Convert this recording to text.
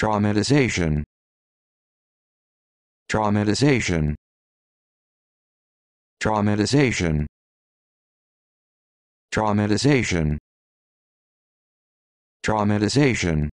Traumatization. Traumatization. Traumatization. Traumatization. Traumatization.